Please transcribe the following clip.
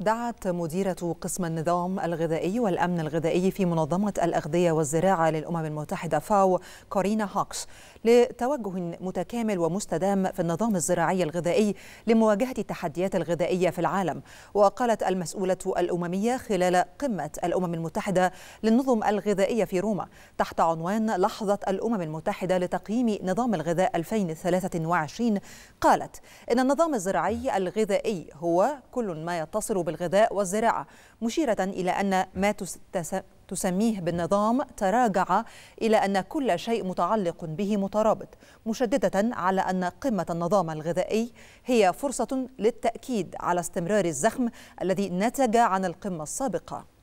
دعت مديرة قسم النظام الغذائي والأمن الغذائي في منظمة الأغذية والزراعة للأمم المتحدة فاو كورينا هاكس لتوجه متكامل ومستدام في النظام الزراعي الغذائي لمواجهة التحديات الغذائية في العالم وقالت المسؤولة الأممية خلال قمة الأمم المتحدة للنظم الغذائية في روما تحت عنوان لحظة الأمم المتحدة لتقييم نظام الغذاء 2023 قالت إن النظام الزراعي الغذائي هو كل ما يتصل حروب الغذاء والزراعة مشيرة إلى أن ما تسميه بالنظام تراجع إلى أن كل شيء متعلق به مترابط مشددة على أن قمة النظام الغذائي هي فرصة للتأكيد على استمرار الزخم الذي نتج عن القمة السابقة